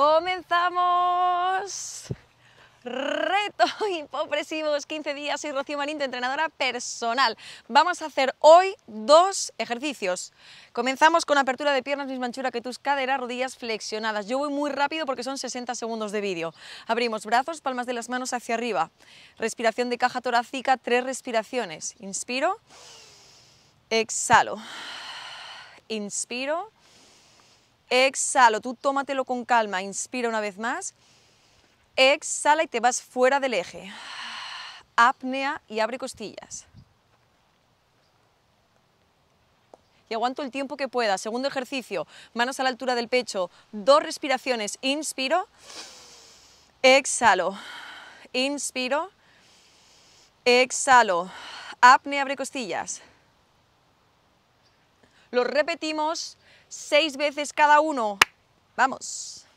¡Comenzamos! Reto Hipopresivos 15 días. Soy Rocío Marín, entrenadora personal. Vamos a hacer hoy dos ejercicios. Comenzamos con apertura de piernas, misma anchura que tus caderas, rodillas flexionadas. Yo voy muy rápido porque son 60 segundos de vídeo. Abrimos brazos, palmas de las manos hacia arriba. Respiración de caja torácica, tres respiraciones. Inspiro, exhalo. Inspiro, Exhalo, tú tómatelo con calma. Inspira una vez más. Exhala y te vas fuera del eje. Apnea y abre costillas. y aguanto el tiempo que pueda. Segundo ejercicio, manos a la altura del pecho, dos respiraciones, inspiro, exhalo, inspiro, exhalo, apnea, abre costillas. Lo repetimos seis veces cada uno. Vamos.